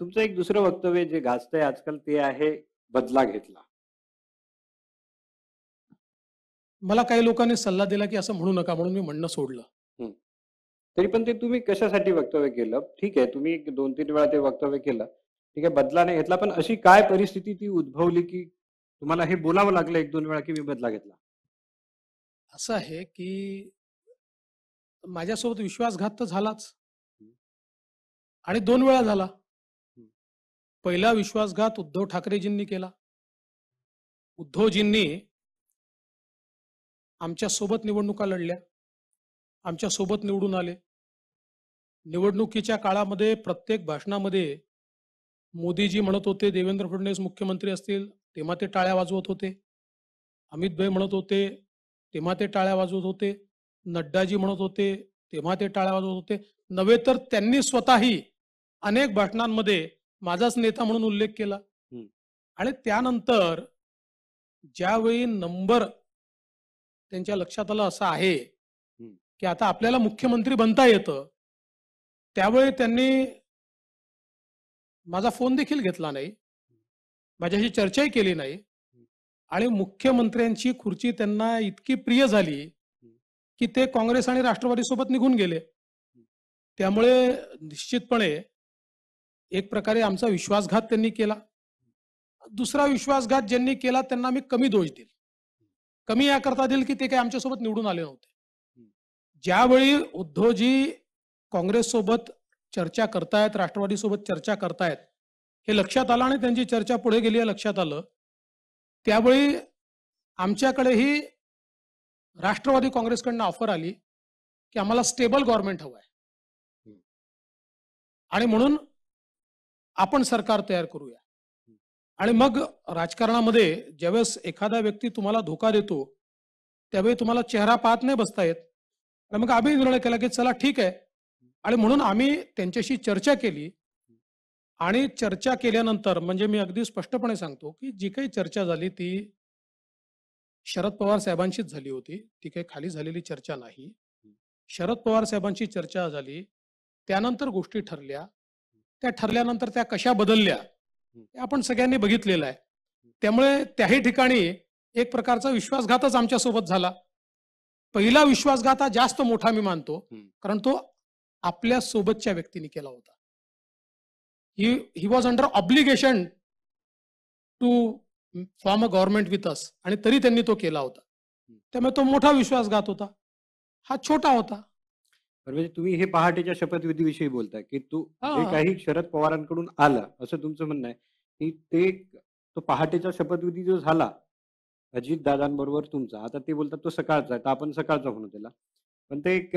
तुमचं एक दुसरं वक्तव्य जे गाजतंय आजकाल ते आहे बदला घेतला मला काही लोकांनी सल्ला दिला की असं म्हणू नका म्हणून मी म्हणणं सोडलं तरी पण ते तुम्ही कशासाठी वक्तव्य केलं ठीक आहे तुम्ही दोन तीन वेळा ते वक्तव्य केलं ठीक आहे बदला नाही घेतला पण अशी काय परिस्थिती ती उद्भवली की तुम्हाला हे बोलावं लागलं एक दोन वेळा की मी बदला घेतला असं आहे की माझ्यासोबत विश्वासघात तर झालाच आणि दोन वेळा झाला पहिला विश्वासघात उद्धव ठाकरेजींनी केला उद्धवजींनी आमच्या सोबत निवडणुका लढल्या आमच्या सोबत निवडून आले निवडणुकीच्या काळामध्ये प्रत्येक भाषणामध्ये मोदीजी म्हणत होते देवेंद्र फडणवीस मुख्यमंत्री असतील तेव्हा ते टाळ्या वाजवत होते अमित भाई म्हणत होते तेव्हा ते टाळ्या वाजवत होते नड्डाजी म्हणत होते तेव्हा ते टाळ्या वाजवत होते नव्हे तर त्यांनी स्वतःही अनेक भाषणांमध्ये माझाच नेता म्हणून उल्लेख केला आणि त्यानंतर ज्यावेळी नंबर त्यांच्या लक्षात आला असं आहे की आता आपल्याला मुख्यमंत्री बनता येतं त्यावेळी त्यांनी माझा फोन देखील घेतला नाही माझ्याशी चर्चाही केली नाही आणि मुख्यमंत्र्यांची खुर्ची त्यांना इतकी प्रिय झाली की ते काँग्रेस आणि राष्ट्रवादी सोबत निघून गेले त्यामुळे निश्चितपणे एक प्रकारे आमचा विश्वासघात त्यांनी केला दुसरा विश्वासघात ज्यांनी केला त्यांना मी कमी दोष देईल कमी या करता देईल की ते काही आमच्यासोबत निवडून आले नव्हते ज्यावेळी उद्धवजी काँग्रेस सोबत चर्चा करतायत राष्ट्रवादी सोबत चर्चा करतायत हे लक्षात आलं आणि त्यांची चर्चा पुढे गेली लक्षात आलं त्यावेळी आमच्याकडेही राष्ट्रवादी काँग्रेसकडनं ऑफर आली की आम्हाला स्टेबल गव्हर्नमेंट हवं आहे आणि म्हणून आपण सरकार तयार करूया आणि मग राजकारणामध्ये ज्यावेळेस एखादा व्यक्ती तुम्हाला धोका देतो त्यावेळी तुम्हाला चेहरा पाहत नाही बसता येत आणि मग आम्ही निर्णय केला की चला ठीक आहे आणि म्हणून आम्ही त्यांच्याशी चर्चा केली आणि चर्चा केल्यानंतर म्हणजे मी अगदी स्पष्टपणे सांगतो की जी काही चर्चा झाली ती शरद पवार साहेबांशीच झाली होती ती काही खाली झालेली चर्चा नाही शरद पवार साहेबांशी चर्चा झाली त्यानंतर गोष्टी ठरल्या त्या ठरल्यानंतर त्या कशा बदलल्या आपण सगळ्यांनी बघितलेलं आहे त्यामुळे त्याही ठिकाणी एक प्रकारचा विश्वासघातच आमच्या सोबत झाला पहिला विश्वासघात हा जास्त मोठा मी मानतो कारण तो आपल्या सोबतच्या व्यक्तीने केला होता ही he was under obligation to form a government with us आणि तरी त्यांनी तो केला होता त्यामुळे तो मोठा विश्वासघात होता हा छोटा होता म्हणजे तुम्ही हे पहाटेच्या शपथविधीविषयी बोलताय की तू काही शरद पवारांकडून आलं असं तुमचं म्हणणं आहे की ते तो पहाटेचा शपथविधी जो झाला अजित दादांबरोबर तुमचा आता ते बोलतात तो सकाळचा आहे आपण सकाळचा म्हणू त्याला पण ते एक,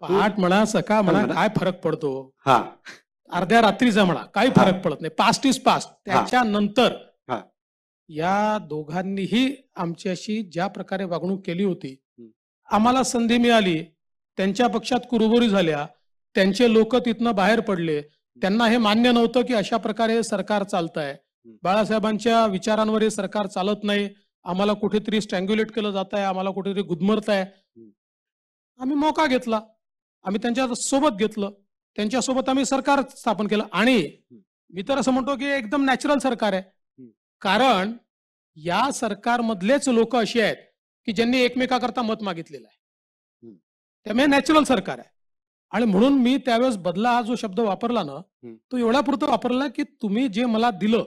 पहाट म्हणा सकाळ म्हणा काय फरक पडतो हा अर्ध्या रात्रीचा म्हणा काही फरक पडत नाही पास्ट इज पास्ट त्याच्यानंतर हा. या दोघांनीही आमच्याशी ज्या प्रकारे वागणूक केली होती आम्हाला संधी मिळाली त्यांच्या पक्षात कुरबुरी झाल्या त्यांचे लोक तिथनं बाहेर पडले त्यांना हे मान्य नव्हतं की अशा प्रकारे सरकार चालत आहे बाळासाहेबांच्या विचारांवर हे सरकार चालत नाही आम्हाला कुठेतरी स्ट्रँग्युलेट केलं जात आहे आम्हाला कुठेतरी गुदमरत आहे आम्ही मोका घेतला आम्ही त्यांच्या सोबत घेतलं त्यांच्या सोबत आम्ही सरकार स्थापन केलं आणि मी तर असं म्हणतो की एकदम नॅचरल सरकार आहे कारण या सरकारमधलेच लोक असे आहेत की ज्यांनी एकमेकाकरता मत मागितलेलं आहे त्यामुळे नॅचरल सरकार आहे आणि म्हणून मी त्यावेळेस बदला हा जो शब्द वापरला ना तो एवढ्या पुरतं वापरला की तुम्ही जे मला दिलं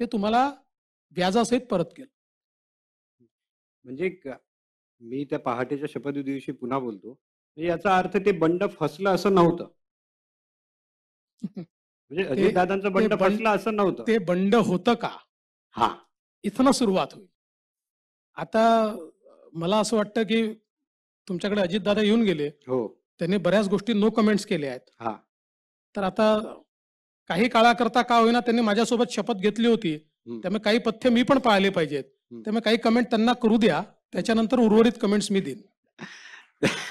ते तुम्हाला व्याजासहित परत केलं म्हणजे मी त्या पहाटेच्या शपथ दिवशी पुन्हा बोलतो म्हणजे याचा अर्थ ते बंड फसलं असं नव्हतं म्हणजे अजितदादांचं बंड फसलं असं नव्हतं ते बंड होतं का हा इथनं सुरुवात होईल आता मला असं वाटतं की तुमच्याकडे अजित दादा येऊन गेले हो त्यांनी बऱ्याच गोष्टी नो कमेंट्स केल्या आहेत हा. तर आता काही काळाकरता का होईना त्यांनी माझ्यासोबत शपथ घेतली होती त्यामुळे काही पथ्य मी पण पाहिले पाहिजेत त्यामुळे काही कमेंट त्यांना करू द्या त्याच्यानंतर उर्वरित कमेंट्स मी देईन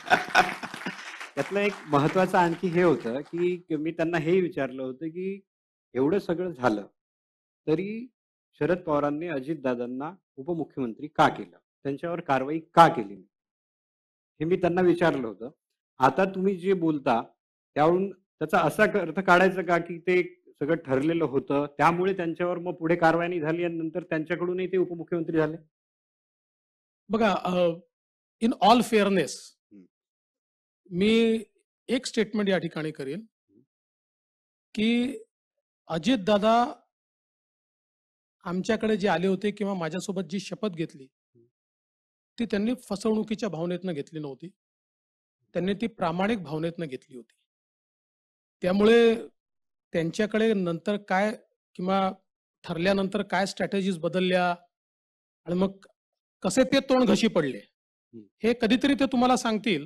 त्यातलं एक महत्वाचं आणखी हे होतं की मी त्यांना हे विचारलं होतं की एवढं सगळं झालं तरी शरद पवारांनी अजितदादांना उपमुख्यमंत्री का केलं त्यांच्यावर कारवाई का केली हे मी त्यांना विचारलं होतं आता तुम्ही जे बोलता त्यावरून त्याचा असा अर्थ काढायचा का की ते सगळं ठरलेलं होतं त्यामुळे त्यांच्यावर मग पुढे कारवाई झाली आणि नंतर त्यांच्याकडूनही ते उपमुख्यमंत्री झाले बघा इन ऑल फेअरनेस मी एक स्टेटमेंट या ठिकाणी करेल की अजित दादा आमच्याकडे जे आले होते किंवा माझ्यासोबत जी शपथ घेतली ती त्यांनी फसवणुकीच्या भावनेतनं घेतली नव्हती त्यांनी ती प्रामाणिक भावनेतनं घेतली होती त्यामुळे त्यांच्याकडे नंतर काय किंवा ठरल्यानंतर काय स्ट्रॅटेजीज बदलल्या आणि मग कसे ते तोंड घशी पडले हे कधीतरी ते तुम्हाला सांगतील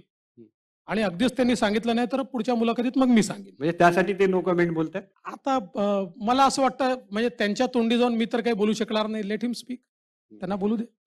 आणि अगदीच त्यांनी सांगितलं नाही तर पुढच्या मुलाखतीत मग मी सांगेन म्हणजे त्यासाठी ते नो कमेंट बोलत आता मला असं वाटतं म्हणजे त्यांच्या तोंडी जाऊन मी तर काही बोलू शकणार नाही लेट हिम स्पीक त्यांना बोलू दे